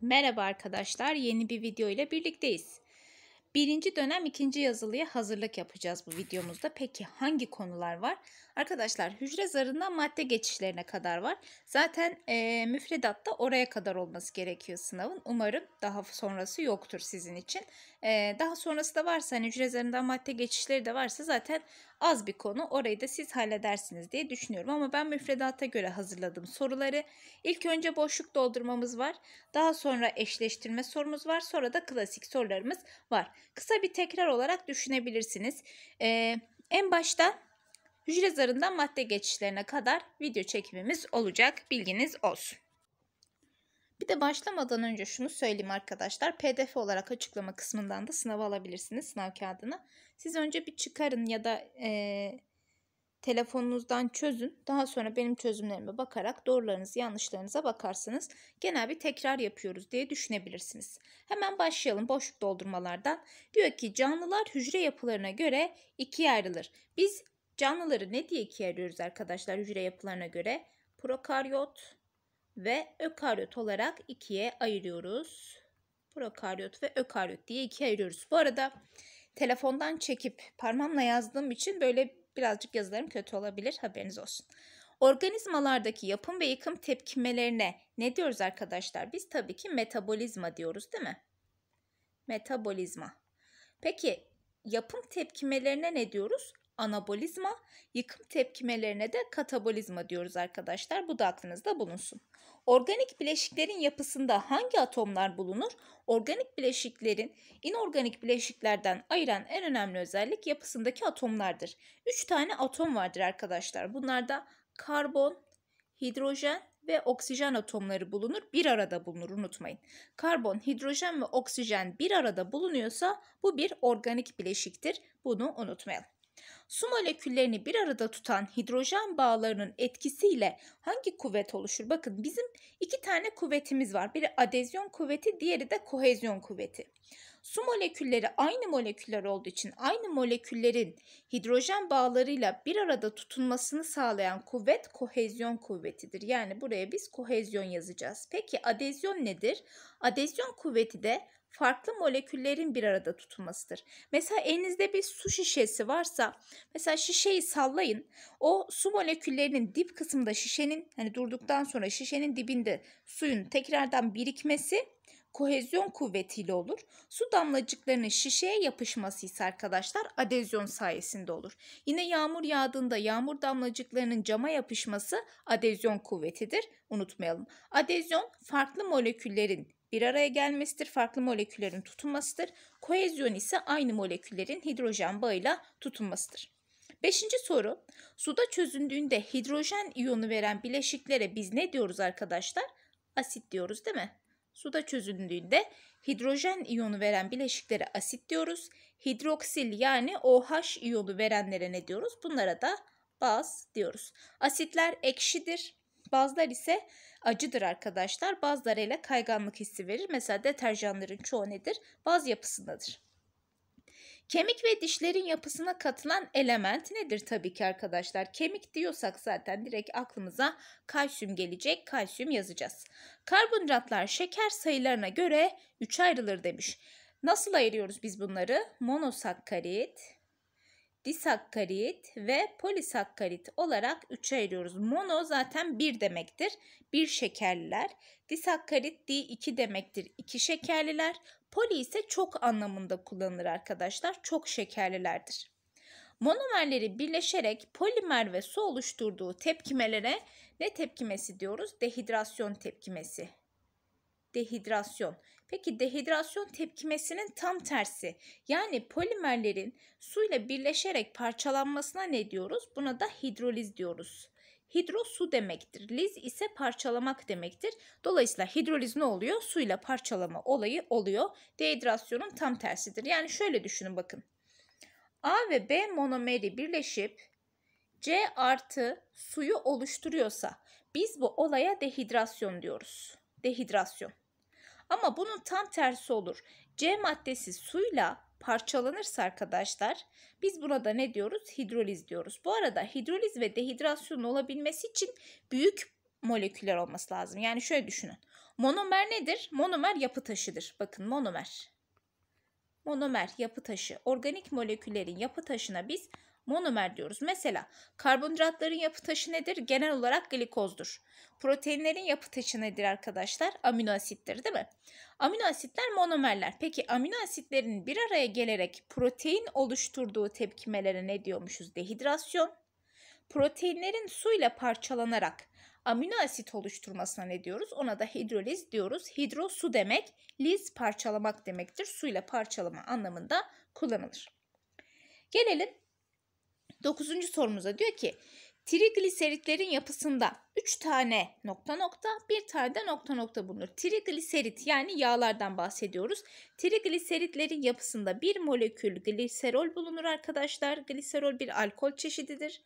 Merhaba arkadaşlar, yeni bir video ile birlikteyiz. Birinci dönem ikinci yazılıya hazırlık yapacağız bu videomuzda. Peki hangi konular var? Arkadaşlar hücre zarından madde geçişlerine kadar var. Zaten e, müfredatta oraya kadar olması gerekiyor sınavın. Umarım daha sonrası yoktur sizin için. E, daha sonrası da varsa hani hücre zarından madde geçişleri de varsa zaten az bir konu. Orayı da siz halledersiniz diye düşünüyorum. Ama ben müfredata göre hazırladım soruları. İlk önce boşluk doldurmamız var. Daha sonra eşleştirme sorumuz var. Sonra da klasik sorularımız var kısa bir tekrar olarak düşünebilirsiniz. Ee, en başta hücre zarından madde geçişlerine kadar video çekimimiz olacak. Bilginiz olsun. Bir de başlamadan önce şunu söyleyeyim arkadaşlar. PDF olarak açıklama kısmından da sınava alabilirsiniz sınav kağıdını. Siz önce bir çıkarın ya da e, telefonunuzdan çözün. Daha sonra benim çözümlerime bakarak doğrularınızı, yanlışlarınıza bakarsınız. Genel bir tekrar yapıyoruz diye düşünebilirsiniz. Hemen başlayalım boşluk doldurmalardan. Diyor ki canlılar hücre yapılarına göre ikiye ayrılır. Biz canlıları ne diye ikiye ayırıyoruz arkadaşlar hücre yapılarına göre? Prokaryot ve ökaryot olarak ikiye ayırıyoruz. Prokaryot ve ökaryot diye ikiye ayırıyoruz. Bu arada telefondan çekip parmağımla yazdığım için böyle Birazcık yazılarım kötü olabilir haberiniz olsun. Organizmalardaki yapım ve yıkım tepkimelerine ne diyoruz arkadaşlar? Biz tabii ki metabolizma diyoruz değil mi? Metabolizma. Peki yapım tepkimelerine ne diyoruz? anabolizma, yıkım tepkimelerine de katabolizma diyoruz arkadaşlar. Bu da aklınızda bulunsun. Organik bileşiklerin yapısında hangi atomlar bulunur? Organik bileşiklerin inorganik bileşiklerden ayıran en önemli özellik yapısındaki atomlardır. 3 tane atom vardır arkadaşlar. Bunlarda karbon, hidrojen ve oksijen atomları bulunur. Bir arada bulunur unutmayın. Karbon, hidrojen ve oksijen bir arada bulunuyorsa bu bir organik bileşiktir. Bunu unutmayalım su moleküllerini bir arada tutan hidrojen bağlarının etkisiyle hangi kuvvet oluşur? Bakın bizim iki tane kuvvetimiz var. Biri adezyon kuvveti, diğeri de kohezyon kuvveti. Su molekülleri aynı moleküller olduğu için aynı moleküllerin hidrojen bağlarıyla bir arada tutunmasını sağlayan kuvvet kohezyon kuvvetidir. Yani buraya biz kohezyon yazacağız. Peki adezyon nedir? Adezyon kuvveti de farklı moleküllerin bir arada tutulmasıdır. Mesela elinizde bir su şişesi varsa mesela şişeyi sallayın. O su moleküllerinin dip kısmında şişenin hani durduktan sonra şişenin dibinde suyun tekrardan birikmesi kohezyon kuvvetiyle olur. Su damlacıklarının şişeye yapışması ise arkadaşlar adezyon sayesinde olur. Yine yağmur yağdığında yağmur damlacıklarının cama yapışması adezyon kuvvetidir. Unutmayalım. Adezyon farklı moleküllerin bir araya gelmesidir, farklı moleküllerin tutunmasıdır. Kohezyon ise aynı moleküllerin hidrojen bağıyla tutunmasıdır. Beşinci soru, suda çözündüğünde hidrojen iyonu veren bileşiklere biz ne diyoruz arkadaşlar? Asit diyoruz değil mi? Suda çözündüğünde hidrojen iyonu veren bileşiklere asit diyoruz. Hidroksil yani OH iyonu verenlere ne diyoruz? Bunlara da baz diyoruz. Asitler ekşidir, Bazılar ise acıdır arkadaşlar. Bazıları ile kayganlık hissi verir. Mesela deterjanların çoğu nedir? Baz yapısındadır. Kemik ve dişlerin yapısına katılan element nedir tabii ki arkadaşlar? Kemik diyorsak zaten direkt aklımıza kalsiyum gelecek. Kalsiyum yazacağız. Karbonhidratlar şeker sayılarına göre 3 ayrılır demiş. Nasıl ayırıyoruz biz bunları? Monosakkarit, disakkarit ve polisakkarit olarak üçe ayırıyoruz. Mono zaten bir demektir. Bir şekerliler. Disakkarit di iki demektir. İki şekerliler. Poli ise çok anlamında kullanılır arkadaşlar. Çok şekerlilerdir. Monomerleri birleşerek polimer ve su oluşturduğu tepkimelere ne tepkimesi diyoruz? Dehidrasyon tepkimesi. Dehidrasyon. Peki dehidrasyon tepkimesinin tam tersi yani polimerlerin suyla birleşerek parçalanmasına ne diyoruz? Buna da hidroliz diyoruz. Hidro su demektir. Liz ise parçalamak demektir. Dolayısıyla hidroliz ne oluyor? Suyla parçalama olayı oluyor. Dehidrasyonun tam tersidir. Yani şöyle düşünün bakın. A ve B monomeri birleşip C artı suyu oluşturuyorsa biz bu olaya dehidrasyon diyoruz. Dehidrasyon. Ama bunun tam tersi olur. C maddesi suyla parçalanırsa arkadaşlar biz buna da ne diyoruz? Hidroliz diyoruz. Bu arada hidroliz ve dehidrasyon olabilmesi için büyük moleküller olması lazım. Yani şöyle düşünün. Monomer nedir? Monomer yapı taşıdır. Bakın monomer. Monomer yapı taşı. Organik moleküllerin yapı taşına biz monomer diyoruz. Mesela karbonhidratların yapı taşı nedir? Genel olarak glikozdur. Proteinlerin yapı taşı nedir arkadaşlar? Amino asittir değil mi? Amino asitler monomerler. Peki amino asitlerin bir araya gelerek protein oluşturduğu tepkimelere ne diyormuşuz? Dehidrasyon. Proteinlerin suyla parçalanarak amino asit oluşturmasına ne diyoruz? Ona da hidroliz diyoruz. Hidro su demek, liz parçalamak demektir. Suyla parçalama anlamında kullanılır. Gelelim Dokuzuncu sorumuza diyor ki trigliseritlerin yapısında 3 tane nokta nokta bir tane de nokta nokta bulunur. Trigliserit yani yağlardan bahsediyoruz. Trigliseritlerin yapısında bir molekül gliserol bulunur arkadaşlar. Gliserol bir alkol çeşididir.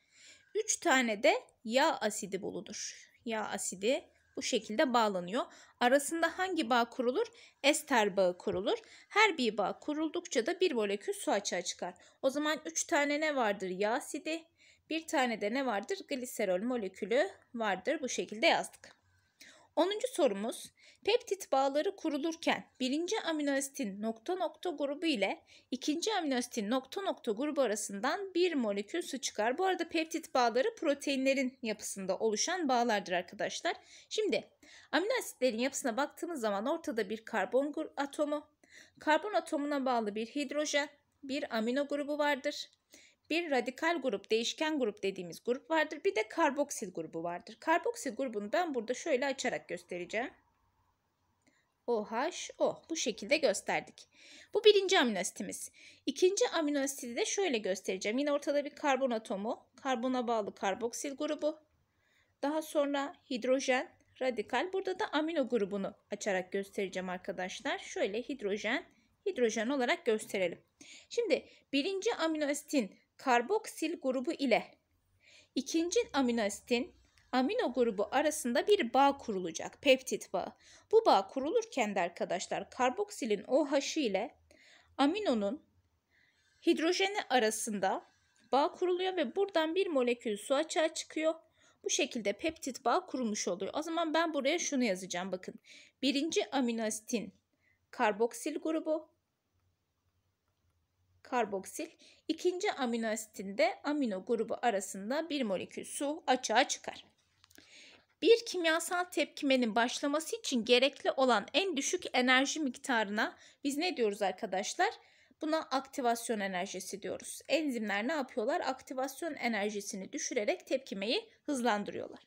3 tane de yağ asidi bulunur. Yağ asidi bu şekilde bağlanıyor. Arasında hangi bağ kurulur? Ester bağı kurulur. Her bir bağ kuruldukça da bir molekül su açığa çıkar. O zaman 3 tane ne vardır? Yağ asidi. Bir tane de ne vardır? Gliserol molekülü vardır. Bu şekilde yazdık. 10. sorumuz peptit bağları kurulurken birinci aminoasitin nokta nokta grubu ile ikinci aminoasitin nokta nokta grubu arasından bir molekül su çıkar. Bu arada peptit bağları proteinlerin yapısında oluşan bağlardır arkadaşlar. Şimdi aminoasitlerin yapısına baktığımız zaman ortada bir karbon atomu, karbon atomuna bağlı bir hidrojen, bir amino grubu vardır bir radikal grup, değişken grup dediğimiz grup vardır. Bir de karboksil grubu vardır. Karboksil grubunu ben burada şöyle açarak göstereceğim. OH, O. Bu şekilde gösterdik. Bu birinci amino asitimiz. İkinci amino de şöyle göstereceğim. Yine ortada bir karbon atomu, karbona bağlı karboksil grubu. Daha sonra hidrojen, radikal. Burada da amino grubunu açarak göstereceğim arkadaşlar. Şöyle hidrojen, hidrojen olarak gösterelim. Şimdi birinci amino asitin karboksil grubu ile ikinci aminoasitin amino grubu arasında bir bağ kurulacak. Peptit bağı. Bu bağ kurulurken de arkadaşlar karboksilin OH'ı ile aminonun hidrojeni arasında bağ kuruluyor ve buradan bir molekül su açığa çıkıyor. Bu şekilde peptit bağ kurulmuş oluyor. O zaman ben buraya şunu yazacağım bakın. Birinci aminoasitin karboksil grubu, karboksil, ikinci amino asitinde amino grubu arasında bir molekül su açığa çıkar. Bir kimyasal tepkimenin başlaması için gerekli olan en düşük enerji miktarına biz ne diyoruz arkadaşlar? Buna aktivasyon enerjisi diyoruz. Enzimler ne yapıyorlar? Aktivasyon enerjisini düşürerek tepkimeyi hızlandırıyorlar.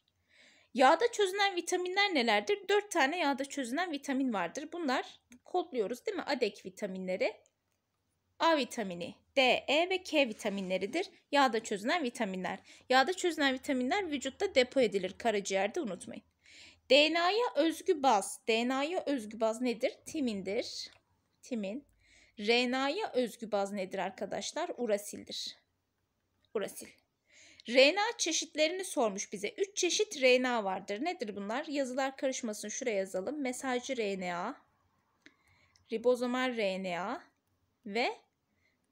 Yağda çözünen vitaminler nelerdir? 4 tane yağda çözünen vitamin vardır. Bunlar kodluyoruz değil mi? Adek vitaminleri. A vitamini, D, E ve K vitaminleridir. Yağda çözünen vitaminler. Yağda çözünen vitaminler vücutta depo edilir. Karaciğerde unutmayın. DNA'ya özgü baz. DNA'ya özgü baz nedir? Timindir. Timin. RNA'ya özgü baz nedir arkadaşlar? Urasildir. Urasil. RNA çeşitlerini sormuş bize. 3 çeşit RNA vardır. Nedir bunlar? Yazılar karışmasın. Şuraya yazalım. Mesajcı RNA, ribozomal RNA ve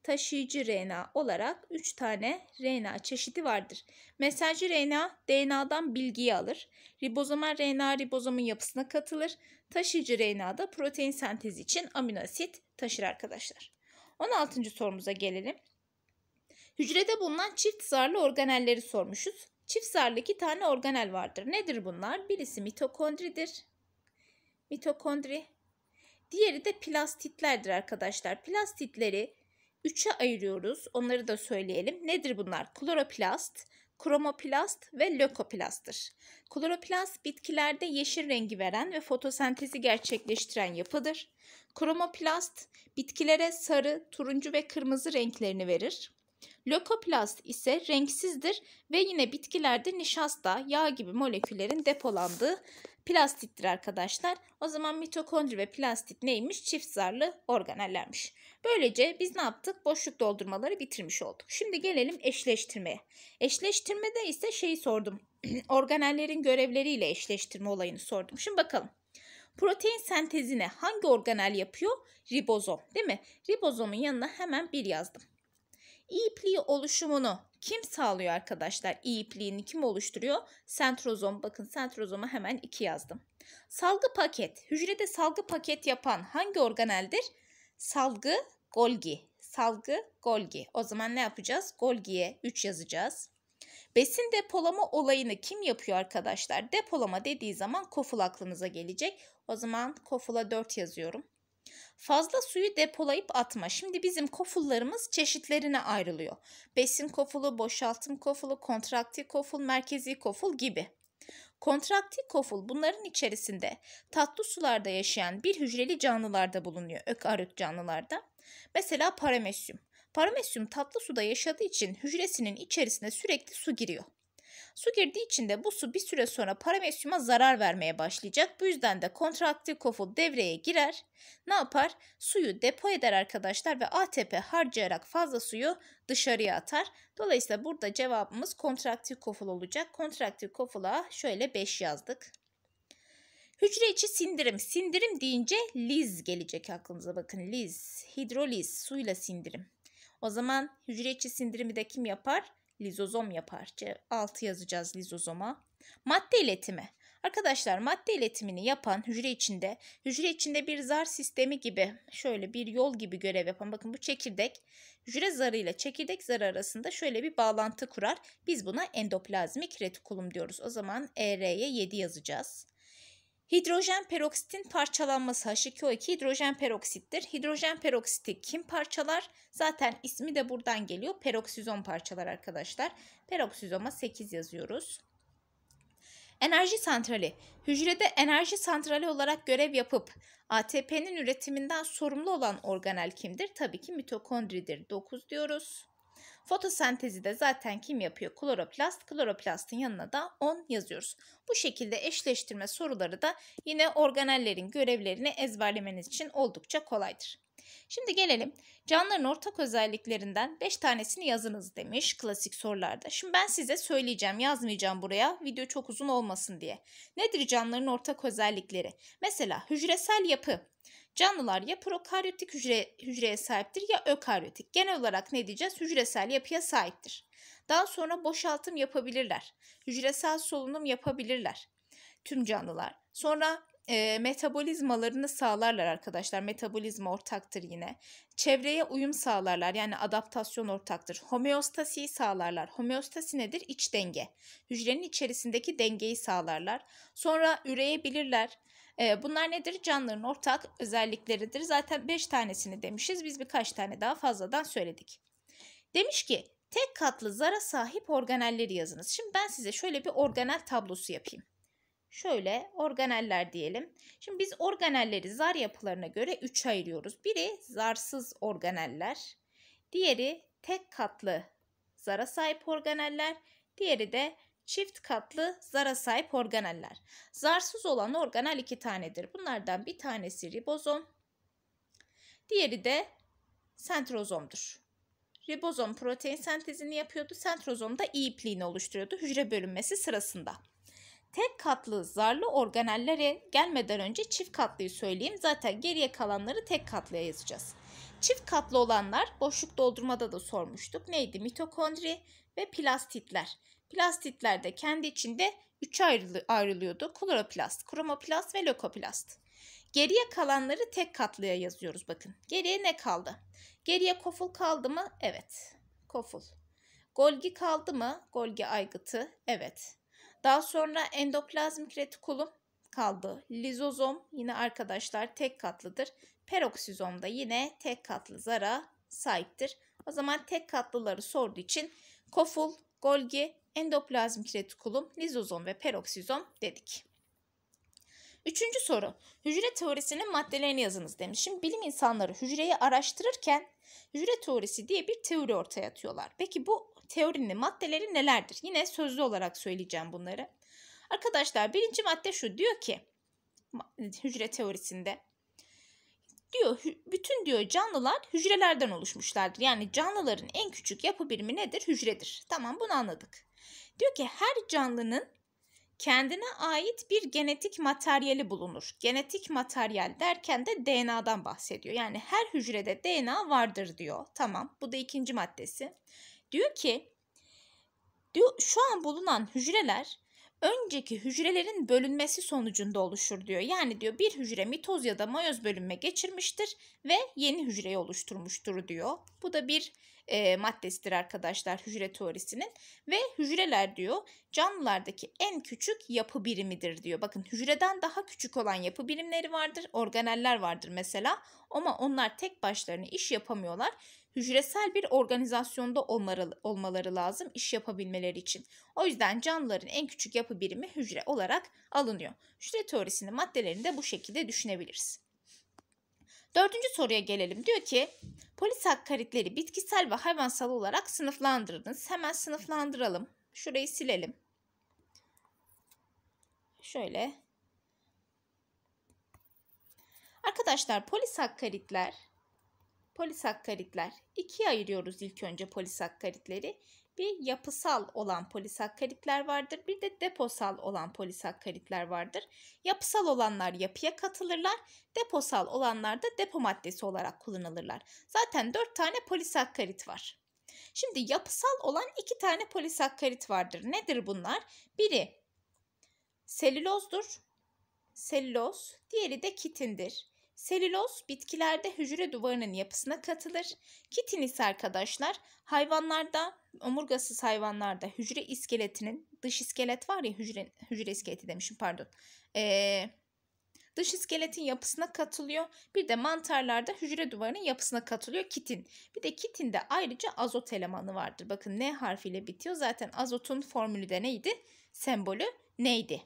taşıyıcı RNA olarak 3 tane RNA çeşidi vardır. Mesajcı RNA DNA'dan bilgiyi alır. Ribozomal RNA ribozomun yapısına katılır. Taşıyıcı RNA da protein sentezi için amino asit taşır arkadaşlar. 16. sorumuza gelelim. Hücrede bulunan çift zarlı organelleri sormuşuz. Çift zarlı iki tane organel vardır. Nedir bunlar? Birisi mitokondridir. Mitokondri. Diğeri de plastitlerdir arkadaşlar. Plastitleri üçe ayırıyoruz. Onları da söyleyelim. Nedir bunlar? Kloroplast, kromoplast ve lökoplastır. Kloroplast bitkilerde yeşil rengi veren ve fotosentezi gerçekleştiren yapıdır. Kromoplast bitkilere sarı, turuncu ve kırmızı renklerini verir. Lökoplast ise renksizdir ve yine bitkilerde nişasta, yağ gibi moleküllerin depolandığı plastittir arkadaşlar. O zaman mitokondri ve plastit neymiş? Çift zarlı organellermiş. Böylece biz ne yaptık? Boşluk doldurmaları bitirmiş olduk. Şimdi gelelim eşleştirmeye. Eşleştirmede ise şeyi sordum. organellerin görevleriyle eşleştirme olayını sordum. Şimdi bakalım. Protein sentezine hangi organel yapıyor? Ribozom değil mi? Ribozomun yanına hemen bir yazdım. E oluşumunu kim sağlıyor arkadaşlar? E ipliğini kim oluşturuyor? Sentrozom. Bakın sentrozoma hemen iki yazdım. Salgı paket. Hücrede salgı paket yapan hangi organeldir? salgı Golgi. Salgı Golgi. O zaman ne yapacağız? Golgi'ye 3 yazacağız. Besin depolama olayını kim yapıyor arkadaşlar? Depolama dediği zaman koful aklınıza gelecek. O zaman kofula 4 yazıyorum. Fazla suyu depolayıp atma. Şimdi bizim kofullarımız çeşitlerine ayrılıyor. Besin kofulu, boşaltım kofulu, kontraktil koful, merkezi koful gibi. Kontraktil koful bunların içerisinde tatlı sularda yaşayan bir hücreli canlılarda bulunuyor. Ökaryot canlılarda. Mesela paramesyum. Paramesyum tatlı suda yaşadığı için hücresinin içerisine sürekli su giriyor. Su girdiği için de bu su bir süre sonra paramesyuma zarar vermeye başlayacak. Bu yüzden de kontraktif koful devreye girer. Ne yapar? Suyu depo eder arkadaşlar ve ATP harcayarak fazla suyu dışarıya atar. Dolayısıyla burada cevabımız kontraktif koful olacak. Kontraktif kofula şöyle 5 yazdık. Hücre içi sindirim. Sindirim deyince liz gelecek Aklınıza bakın. Liz, hidroliz, suyla sindirim. O zaman hücre içi sindirimi de kim yapar? lizozom yapar. c 6 yazacağız lizozoma. Madde iletimi. Arkadaşlar madde iletimini yapan hücre içinde, hücre içinde bir zar sistemi gibi şöyle bir yol gibi görev yapan bakın bu çekirdek hücre zarı ile çekirdek zarı arasında şöyle bir bağlantı kurar. Biz buna endoplazmik retikulum diyoruz. O zaman ER'ye 7 yazacağız. Hidrojen peroksitin parçalanması H2O2 hidrojen peroksittir. Hidrojen peroksiti kim parçalar? Zaten ismi de buradan geliyor. Peroksizom parçalar arkadaşlar. Peroksizoma 8 yazıyoruz. Enerji santrali. Hücrede enerji santrali olarak görev yapıp ATP'nin üretiminden sorumlu olan organel kimdir? Tabii ki mitokondridir. 9 diyoruz. Fotosentezi de zaten kim yapıyor? Kloroplast. Kloroplastın yanına da 10 yazıyoruz. Bu şekilde eşleştirme soruları da yine organellerin görevlerini ezberlemeniz için oldukça kolaydır. Şimdi gelelim canlıların ortak özelliklerinden 5 tanesini yazınız demiş klasik sorularda. Şimdi ben size söyleyeceğim yazmayacağım buraya video çok uzun olmasın diye. Nedir canlıların ortak özellikleri? Mesela hücresel yapı Canlılar ya prokaryotik hücre, hücreye sahiptir ya ökaryotik. Genel olarak ne diyeceğiz? Hücresel yapıya sahiptir. Daha sonra boşaltım yapabilirler. Hücresel solunum yapabilirler. Tüm canlılar. Sonra e, metabolizmalarını sağlarlar arkadaşlar. Metabolizma ortaktır yine. Çevreye uyum sağlarlar yani adaptasyon ortaktır. Homeostasiyi sağlarlar. Homeostasi nedir? İç denge. Hücrenin içerisindeki dengeyi sağlarlar. Sonra üreyebilirler. Ee, bunlar nedir? Canlıların ortak özellikleridir. Zaten 5 tanesini demişiz. Biz birkaç tane daha fazladan söyledik. Demiş ki tek katlı zara sahip organelleri yazınız. Şimdi ben size şöyle bir organel tablosu yapayım. Şöyle organeller diyelim. Şimdi biz organelleri zar yapılarına göre 3 ayırıyoruz. Biri zarsız organeller, diğeri tek katlı zara sahip organeller, diğeri de çift katlı zara sahip organeller. Zarsız olan organel iki tanedir. Bunlardan bir tanesi ribozom, diğeri de sentrozomdur. Ribozom protein sentezini yapıyordu. Sentrozom da iyi ipliğini oluşturuyordu hücre bölünmesi sırasında. Tek katlı zarlı organellere gelmeden önce çift katlıyı söyleyeyim. Zaten geriye kalanları tek katlıya yazacağız. Çift katlı olanlar boşluk doldurmada da sormuştuk. Neydi? Mitokondri ve plastitler. Plastitler de kendi içinde üçe ayrılıyordu. Kloroplast, kromoplast ve lökoplast. Geriye kalanları tek katlıya yazıyoruz bakın. Geriye ne kaldı? Geriye koful kaldı mı? Evet. Koful. Golgi kaldı mı? Golgi aygıtı. Evet. Daha sonra endoplazmik retikulum kaldı. Lizozom yine arkadaşlar tek katlıdır. Peroksizom da yine tek katlı zara sahiptir. O zaman tek katlıları sorduğu için koful, golgi, endoplazmik retikulum, lizozom ve peroksizom dedik. Üçüncü soru. Hücre teorisinin maddelerini yazınız demiş. Şimdi bilim insanları hücreyi araştırırken hücre teorisi diye bir teori ortaya atıyorlar. Peki bu teorinin maddeleri nelerdir? Yine sözlü olarak söyleyeceğim bunları. Arkadaşlar birinci madde şu diyor ki hücre teorisinde diyor bütün diyor canlılar hücrelerden oluşmuşlardır. Yani canlıların en küçük yapı birimi nedir? Hücredir. Tamam bunu anladık. Diyor ki her canlının kendine ait bir genetik materyali bulunur. Genetik materyal derken de DNA'dan bahsediyor. Yani her hücrede DNA vardır diyor. Tamam bu da ikinci maddesi. Diyor ki diyor, şu an bulunan hücreler önceki hücrelerin bölünmesi sonucunda oluşur diyor. Yani diyor bir hücre mitoz ya da mayoz bölünme geçirmiştir ve yeni hücreyi oluşturmuştur diyor. Bu da bir e, maddesidir arkadaşlar hücre teorisinin ve hücreler diyor canlılardaki en küçük yapı birimidir diyor. Bakın hücreden daha küçük olan yapı birimleri vardır organeller vardır mesela ama onlar tek başlarına iş yapamıyorlar hücresel bir organizasyonda olmaları lazım iş yapabilmeleri için. O yüzden canlıların en küçük yapı birimi hücre olarak alınıyor. Hücre teorisinin maddelerini de bu şekilde düşünebiliriz. Dördüncü soruya gelelim. Diyor ki polisakkaritleri bitkisel ve hayvansal olarak sınıflandırdınız. Hemen sınıflandıralım. Şurayı silelim. Şöyle. Arkadaşlar polisakkaritler Polisakkaritler. İkiye ayırıyoruz ilk önce polisakkaritleri. Bir yapısal olan polisakkaritler vardır. Bir de deposal olan polisakkaritler vardır. Yapısal olanlar yapıya katılırlar. Deposal olanlar da depo maddesi olarak kullanılırlar. Zaten 4 tane polisakkarit var. Şimdi yapısal olan 2 tane polisakkarit vardır. Nedir bunlar? Biri selülozdur. Selüloz. Diğeri de kitindir. Selüloz bitkilerde hücre duvarının yapısına katılır. Kitin ise arkadaşlar hayvanlarda, omurgasız hayvanlarda hücre iskeletinin, dış iskelet var ya hücre, hücre iskeleti demişim pardon. Ee, dış iskeletin yapısına katılıyor. Bir de mantarlarda hücre duvarının yapısına katılıyor kitin. Bir de kitinde ayrıca azot elemanı vardır. Bakın ne harfiyle bitiyor. Zaten azotun formülü de neydi? Sembolü neydi?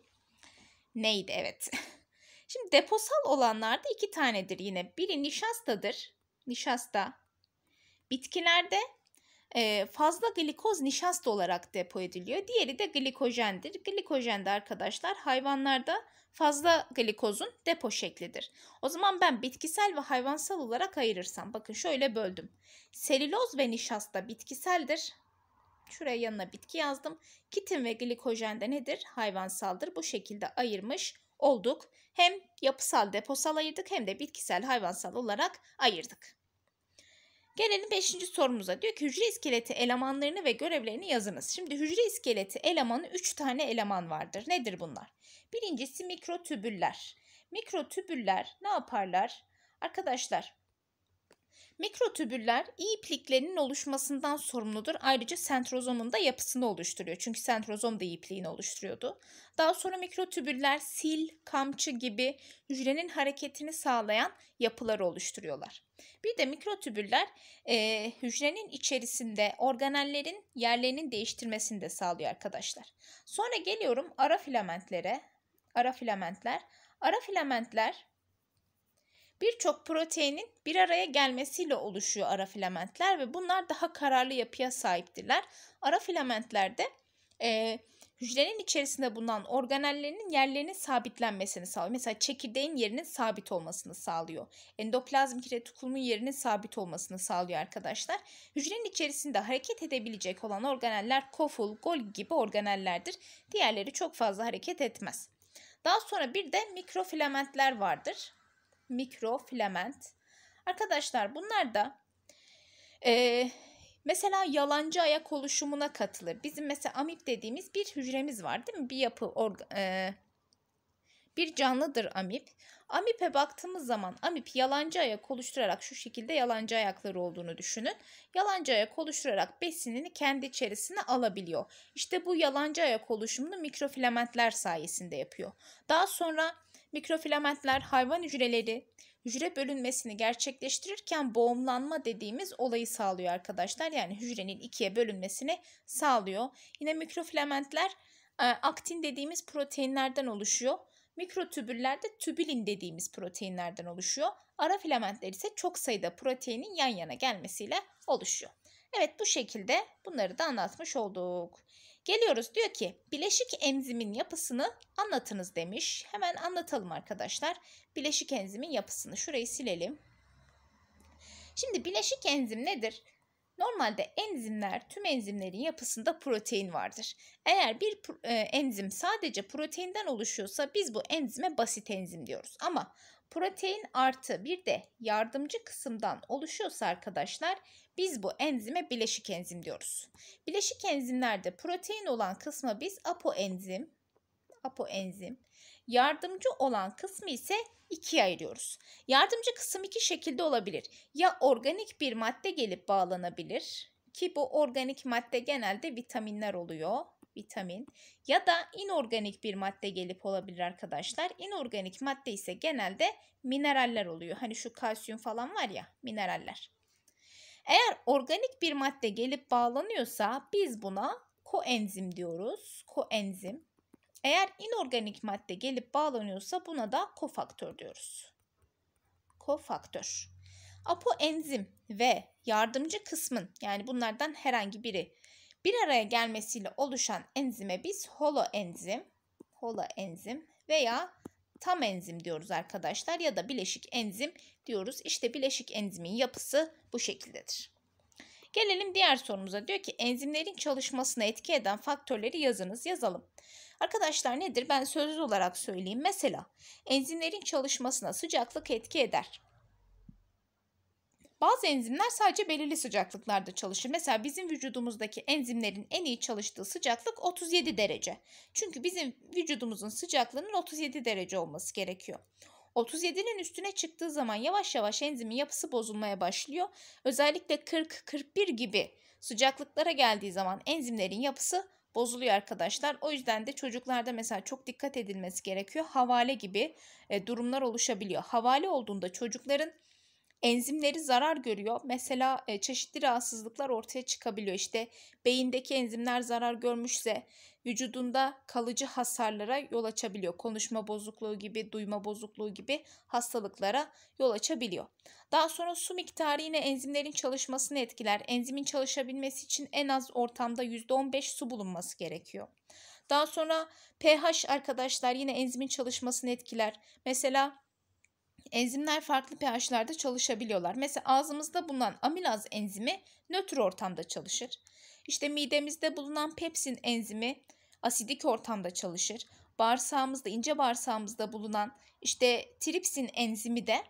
Neydi evet. Şimdi deposal olanlarda iki tanedir yine. Biri nişastadır. Nişasta. Bitkilerde e, fazla glikoz nişasta olarak depo ediliyor. Diğeri de glikojendir. Glikojen de arkadaşlar hayvanlarda fazla glikozun depo şeklidir. O zaman ben bitkisel ve hayvansal olarak ayırırsam bakın şöyle böldüm. Selüloz ve nişasta bitkiseldir. Şuraya yanına bitki yazdım. Kitin ve glikojen de nedir? Hayvansaldır. Bu şekilde ayırmış olduk. Hem yapısal deposal ayırdık hem de bitkisel hayvansal olarak ayırdık. Gelelim 5. sorumuza. Diyor ki hücre iskeleti elemanlarını ve görevlerini yazınız. Şimdi hücre iskeleti elemanı 3 tane eleman vardır. Nedir bunlar? Birincisi mikrotübüller. Mikrotübüller ne yaparlar? Arkadaşlar Mikrotübüller iyi ipliklerinin oluşmasından sorumludur. Ayrıca sentrozomun da yapısını oluşturuyor. Çünkü sentrozom da iyi ipliğini oluşturuyordu. Daha sonra mikrotübüller sil, kamçı gibi hücrenin hareketini sağlayan yapıları oluşturuyorlar. Bir de mikrotübüller e, hücrenin içerisinde organellerin yerlerinin değiştirmesini de sağlıyor arkadaşlar. Sonra geliyorum ara filamentlere. Ara filamentler. Ara filamentler birçok proteinin bir araya gelmesiyle oluşuyor ara filamentler ve bunlar daha kararlı yapıya sahiptiler. Ara filamentlerde e, hücrenin içerisinde bulunan organellerinin yerlerinin sabitlenmesini sağlıyor. Mesela çekirdeğin yerinin sabit olmasını sağlıyor. Endoplazmik retikulumun yerinin sabit olmasını sağlıyor arkadaşlar. Hücrenin içerisinde hareket edebilecek olan organeller koful, gol gibi organellerdir. Diğerleri çok fazla hareket etmez. Daha sonra bir de mikrofilamentler vardır mikrofilament. Arkadaşlar bunlar da e, mesela yalancı ayak oluşumuna katılır. Bizim mesela amip dediğimiz bir hücremiz var değil mi? Bir yapı organ, e, bir canlıdır amip. Amipe baktığımız zaman amip yalancı ayak oluşturarak şu şekilde yalancı ayakları olduğunu düşünün. Yalancı ayak oluşturarak besinini kendi içerisine alabiliyor. İşte bu yalancı ayak oluşumunu mikrofilamentler sayesinde yapıyor. Daha sonra Mikrofilamentler hayvan hücreleri hücre bölünmesini gerçekleştirirken boğumlanma dediğimiz olayı sağlıyor arkadaşlar. Yani hücrenin ikiye bölünmesini sağlıyor. Yine mikrofilamentler e, aktin dediğimiz proteinlerden oluşuyor. Mikrotübüllerde tübülin dediğimiz proteinlerden oluşuyor. Ara filamentler ise çok sayıda proteinin yan yana gelmesiyle oluşuyor. Evet bu şekilde bunları da anlatmış olduk. Geliyoruz diyor ki bileşik enzimin yapısını anlatınız demiş. Hemen anlatalım arkadaşlar. Bileşik enzimin yapısını şurayı silelim. Şimdi bileşik enzim nedir? Normalde enzimler tüm enzimlerin yapısında protein vardır. Eğer bir e, enzim sadece proteinden oluşuyorsa biz bu enzime basit enzim diyoruz. Ama protein artı bir de yardımcı kısımdan oluşuyorsa arkadaşlar biz bu enzime bileşik enzim diyoruz. Bileşik enzimlerde protein olan kısmı biz apoenzim, apoenzim. Yardımcı olan kısmı ise ikiye ayırıyoruz. Yardımcı kısım iki şekilde olabilir. Ya organik bir madde gelip bağlanabilir ki bu organik madde genelde vitaminler oluyor vitamin ya da inorganik bir madde gelip olabilir arkadaşlar. İnorganik madde ise genelde mineraller oluyor. Hani şu kalsiyum falan var ya mineraller. Eğer organik bir madde gelip bağlanıyorsa biz buna koenzim diyoruz. Koenzim. Eğer inorganik madde gelip bağlanıyorsa buna da kofaktör diyoruz. Kofaktör. Apoenzim ve yardımcı kısmın yani bunlardan herhangi biri bir araya gelmesiyle oluşan enzime biz holoenzim, holoenzim veya tam enzim diyoruz arkadaşlar ya da bileşik enzim diyoruz. İşte bileşik enzimin yapısı bu şekildedir. Gelelim diğer sorumuza. Diyor ki enzimlerin çalışmasına etki eden faktörleri yazınız. Yazalım. Arkadaşlar nedir? Ben sözlü olarak söyleyeyim. Mesela enzimlerin çalışmasına sıcaklık etki eder. Bazı enzimler sadece belirli sıcaklıklarda çalışır. Mesela bizim vücudumuzdaki enzimlerin en iyi çalıştığı sıcaklık 37 derece. Çünkü bizim vücudumuzun sıcaklığının 37 derece olması gerekiyor. 37'nin üstüne çıktığı zaman yavaş yavaş enzimin yapısı bozulmaya başlıyor. Özellikle 40-41 gibi sıcaklıklara geldiği zaman enzimlerin yapısı bozuluyor arkadaşlar. O yüzden de çocuklarda mesela çok dikkat edilmesi gerekiyor. Havale gibi e, durumlar oluşabiliyor. Havale olduğunda çocukların enzimleri zarar görüyor. Mesela e, çeşitli rahatsızlıklar ortaya çıkabiliyor. İşte beyindeki enzimler zarar görmüşse vücudunda kalıcı hasarlara yol açabiliyor. Konuşma bozukluğu gibi, duyma bozukluğu gibi hastalıklara yol açabiliyor. Daha sonra su miktarı yine enzimlerin çalışmasını etkiler. Enzimin çalışabilmesi için en az ortamda %15 su bulunması gerekiyor. Daha sonra pH arkadaşlar yine enzimin çalışmasını etkiler. Mesela enzimler farklı pH'larda çalışabiliyorlar. Mesela ağzımızda bulunan amilaz enzimi nötr ortamda çalışır. İşte midemizde bulunan pepsin enzimi asidik ortamda çalışır. Bağırsağımızda, ince bağırsağımızda bulunan işte tripsin enzimi de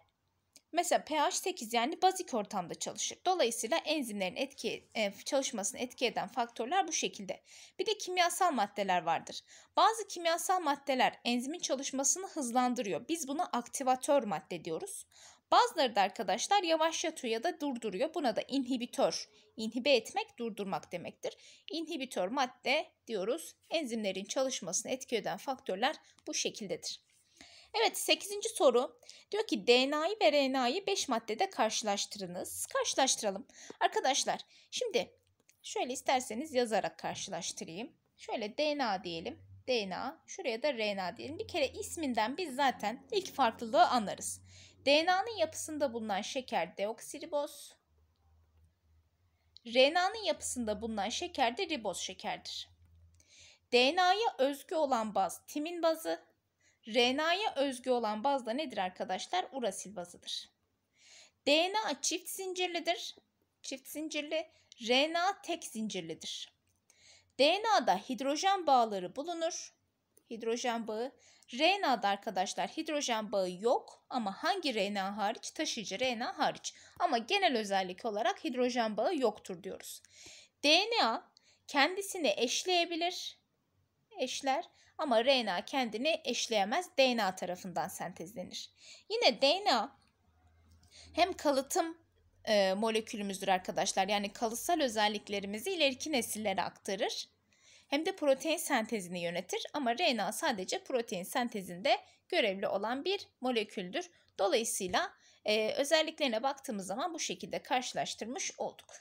Mesela pH 8 yani bazik ortamda çalışır. Dolayısıyla enzimlerin etki e, çalışmasını etki eden faktörler bu şekilde. Bir de kimyasal maddeler vardır. Bazı kimyasal maddeler enzimin çalışmasını hızlandırıyor. Biz buna aktivatör madde diyoruz. Bazıları da arkadaşlar yavaşlatıyor ya da durduruyor. Buna da inhibitör. İnhibe etmek durdurmak demektir. İnhibitör madde diyoruz. Enzimlerin çalışmasını etki eden faktörler bu şekildedir. Evet 8. soru diyor ki DNA'yı ve RNA'yı 5 maddede karşılaştırınız. Karşılaştıralım. Arkadaşlar şimdi şöyle isterseniz yazarak karşılaştırayım. Şöyle DNA diyelim. DNA şuraya da RNA diyelim. Bir kere isminden biz zaten ilk farklılığı anlarız. DNA'nın yapısında bulunan şeker deoksiriboz. RNA'nın yapısında bulunan şeker de riboz şekerdir. DNA'ya özgü olan baz timin bazı, RNA'ya özgü olan bazda nedir arkadaşlar? Urasil bazıdır. DNA çift zincirlidir. Çift zincirli. RNA tek zincirlidir. DNA'da hidrojen bağları bulunur. Hidrojen bağı. RNA'da arkadaşlar hidrojen bağı yok ama hangi RNA hariç? Taşıyıcı RNA hariç. Ama genel özellik olarak hidrojen bağı yoktur diyoruz. DNA kendisini eşleyebilir. Eşler ama RNA kendini eşleyemez DNA tarafından sentezlenir. Yine DNA hem kalıtım e, molekülümüzdür arkadaşlar. Yani kalıtsal özelliklerimizi ileriki nesillere aktarır. Hem de protein sentezini yönetir ama RNA sadece protein sentezinde görevli olan bir moleküldür. Dolayısıyla e, özelliklerine baktığımız zaman bu şekilde karşılaştırmış olduk.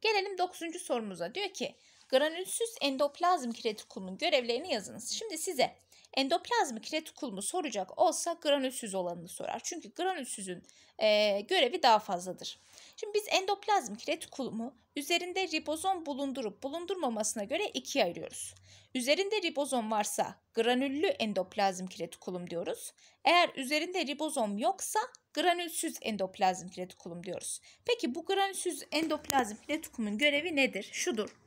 Gelelim 9. sorumuza. Diyor ki Granülsüz endoplazm kiretikulunun görevlerini yazınız. Şimdi size endoplazm kiretikulumu soracak olsa granülsüz olanını sorar. Çünkü granülsüzün e, görevi daha fazladır. Şimdi biz endoplazm kiretikulumu üzerinde ribozom bulundurup bulundurmamasına göre ikiye ayırıyoruz. Üzerinde ribozom varsa granüllü endoplazm kiretikulum diyoruz. Eğer üzerinde ribozom yoksa granülsüz endoplazm kiretikulum diyoruz. Peki bu granülsüz endoplazm kiretikumun görevi nedir? Şudur.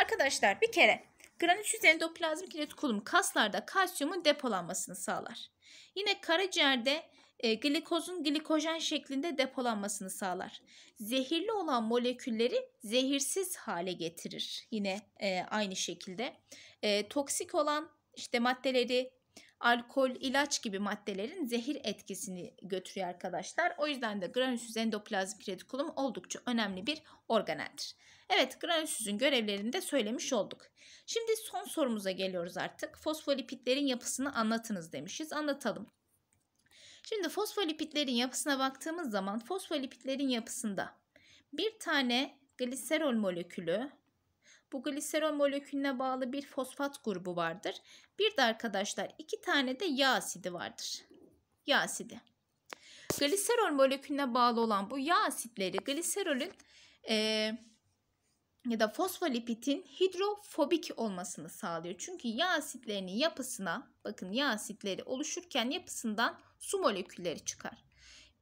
Arkadaşlar bir kere granit yüz endoplazmik iletkolum kaslarda kalsiyumun depolanmasını sağlar. Yine karaciğerde e, glikozun glikojen şeklinde depolanmasını sağlar. Zehirli olan molekülleri zehirsiz hale getirir. Yine e, aynı şekilde e, toksik olan işte maddeleri alkol, ilaç gibi maddelerin zehir etkisini götürüyor arkadaşlar. O yüzden de granülsüz endoplazmik retikulum oldukça önemli bir organeldir. Evet granülsüzün görevlerini de söylemiş olduk. Şimdi son sorumuza geliyoruz artık. Fosfolipitlerin yapısını anlatınız demişiz. Anlatalım. Şimdi fosfolipitlerin yapısına baktığımız zaman fosfolipitlerin yapısında bir tane gliserol molekülü bu gliserol molekülüne bağlı bir fosfat grubu vardır. Bir de arkadaşlar iki tane de yağ asidi vardır. Yağ asidi. Gliserol molekülüne bağlı olan bu yağ asitleri gliserolün e, ya da fosfolipitin hidrofobik olmasını sağlıyor. Çünkü yağ asitlerinin yapısına bakın yağ asitleri oluşurken yapısından su molekülleri çıkar.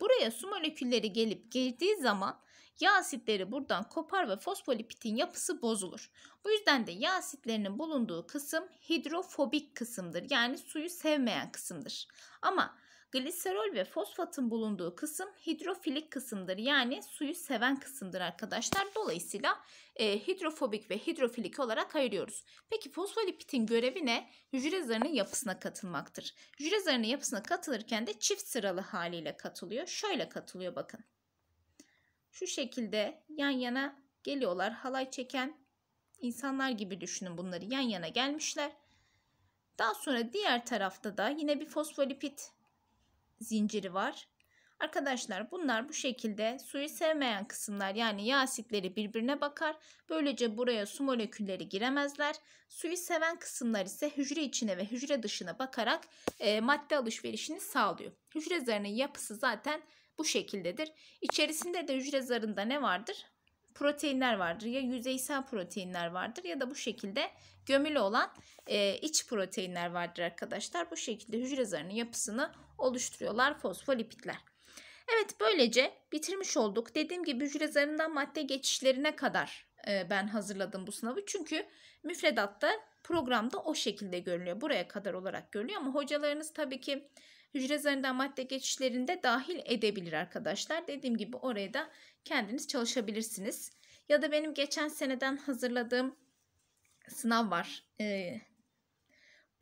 Buraya su molekülleri gelip girdiği zaman yağ asitleri buradan kopar ve fosfolipitin yapısı bozulur. Bu yüzden de yağ asitlerinin bulunduğu kısım hidrofobik kısımdır. Yani suyu sevmeyen kısımdır. Ama Gliserol ve fosfatın bulunduğu kısım hidrofilik kısımdır. Yani suyu seven kısımdır arkadaşlar. Dolayısıyla e, hidrofobik ve hidrofilik olarak ayırıyoruz. Peki fosfolipitin görevi ne? Hücre zarının yapısına katılmaktır. Hücre zarının yapısına katılırken de çift sıralı haliyle katılıyor. Şöyle katılıyor bakın. Şu şekilde yan yana geliyorlar. Halay çeken insanlar gibi düşünün bunları yan yana gelmişler. Daha sonra diğer tarafta da yine bir fosfolipit zinciri var. Arkadaşlar bunlar bu şekilde suyu sevmeyen kısımlar yani yağ asitleri birbirine bakar. Böylece buraya su molekülleri giremezler. Suyu seven kısımlar ise hücre içine ve hücre dışına bakarak e, madde alışverişini sağlıyor. Hücre zarının yapısı zaten bu şekildedir. İçerisinde de hücre zarında ne vardır? proteinler vardır. Ya yüzeysel proteinler vardır ya da bu şekilde gömülü olan e, iç proteinler vardır arkadaşlar. Bu şekilde hücre zarının yapısını oluşturuyorlar fosfolipitler. Evet böylece bitirmiş olduk. Dediğim gibi hücre zarından madde geçişlerine kadar e, ben hazırladım bu sınavı. Çünkü müfredatta programda o şekilde görünüyor. Buraya kadar olarak görülüyor ama hocalarınız tabii ki hücre zarından madde geçişlerinde dahil edebilir arkadaşlar. Dediğim gibi oraya da kendiniz çalışabilirsiniz. Ya da benim geçen seneden hazırladığım sınav var. Ee,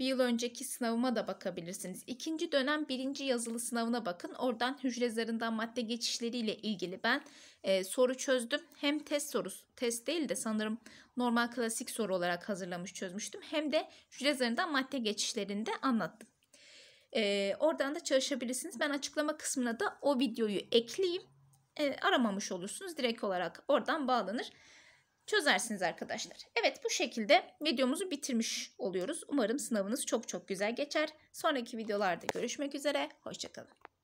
bir yıl önceki sınavıma da bakabilirsiniz. İkinci dönem birinci yazılı sınavına bakın. Oradan hücre zarından madde geçişleriyle ilgili ben e, soru çözdüm. Hem test sorusu, test değil de sanırım normal klasik soru olarak hazırlamış çözmüştüm. Hem de hücre zarından madde geçişlerinde anlattım. E, oradan da çalışabilirsiniz. Ben açıklama kısmına da o videoyu ekleyeyim. E, aramamış olursunuz. Direkt olarak oradan bağlanır. Çözersiniz arkadaşlar. Evet bu şekilde videomuzu bitirmiş oluyoruz. Umarım sınavınız çok çok güzel geçer. Sonraki videolarda görüşmek üzere. Hoşçakalın.